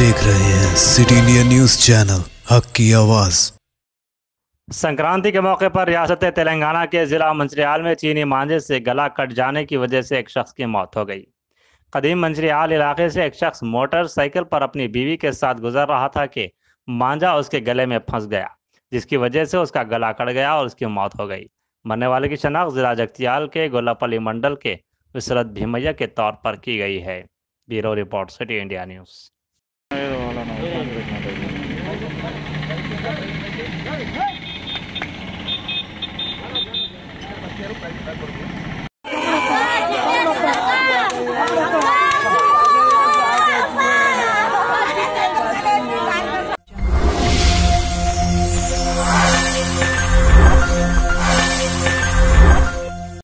देख रहे हैं सिटी इंडिया न्यूज चैनल हक की आवाज संक्रांति के मौके पर रियासत तेलंगाना के जिला मंचरियाल में चीनी मांझे से गला कट जाने की वजह से एक शख्स की मौत हो गई कदीम मंचरियाल इलाके से एक शख्स मोटरसाइकिल पर अपनी बीवी के साथ गुजर रहा था कि मांझा उसके गले में फंस गया जिसकी वजह से उसका गला कट गया और उसकी मौत हो गई मरने वाले की शनाख्त जिला जगतियाल के गोलापली मंडल के विसरत भीमैया के तौर पर की गई है bureau report city India news